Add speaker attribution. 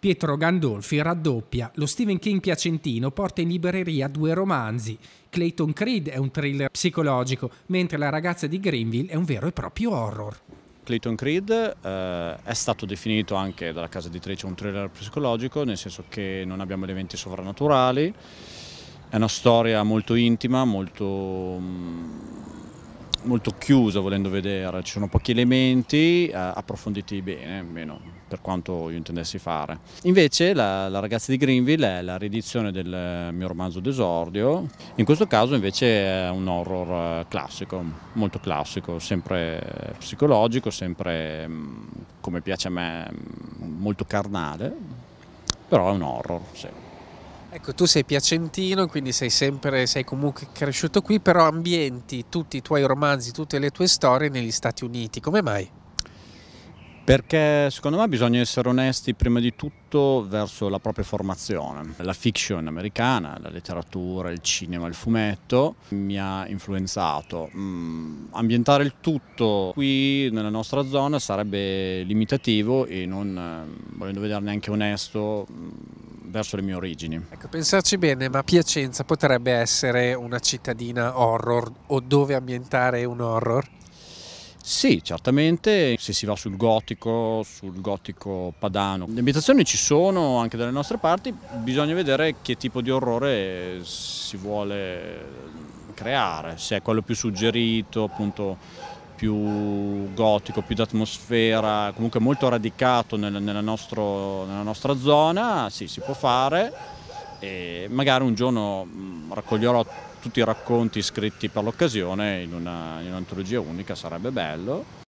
Speaker 1: Pietro Gandolfi raddoppia, lo Stephen King piacentino porta in libreria due romanzi. Clayton Creed è un thriller psicologico, mentre La ragazza di Greenville è un vero e proprio horror.
Speaker 2: Clayton Creed eh, è stato definito anche dalla casa editrice un thriller psicologico, nel senso che non abbiamo elementi sovrannaturali, è una storia molto intima, molto mm, molto chiusa volendo vedere, ci sono pochi elementi eh, approfonditi bene, almeno per quanto io intendessi fare. Invece la, la ragazza di Greenville è la riedizione del eh, mio romanzo d'esordio, in questo caso invece è un horror eh, classico, molto classico, sempre eh, psicologico, sempre mm, come piace a me mm, molto carnale, però è un horror, sì. Ecco, tu sei piacentino, quindi sei sempre,
Speaker 1: sei comunque cresciuto qui, però ambienti tutti i tuoi romanzi, tutte le tue storie negli Stati
Speaker 2: Uniti, come mai? Perché secondo me bisogna essere onesti prima di tutto verso la propria formazione. La fiction americana, la letteratura, il cinema, il fumetto mi ha influenzato. Mm, ambientare il tutto qui nella nostra zona sarebbe limitativo e non, eh, volendo vedere neanche onesto, mm, verso le mie origini. Ecco,
Speaker 1: pensarci bene, ma Piacenza potrebbe essere
Speaker 2: una cittadina horror o dove ambientare un horror? Sì, certamente, se si va sul gotico, sul gotico padano. Le ambientazioni ci sono anche dalle nostre parti, bisogna vedere che tipo di orrore si vuole creare, se è quello più suggerito, appunto più gotico, più d'atmosfera, comunque molto radicato nel, nella, nostro, nella, nostra zona, sì, si può fare e magari un giorno mm, raccoglierò tutti i racconti scritti per l'occasione in, in un'antologia unica, sarebbe bello.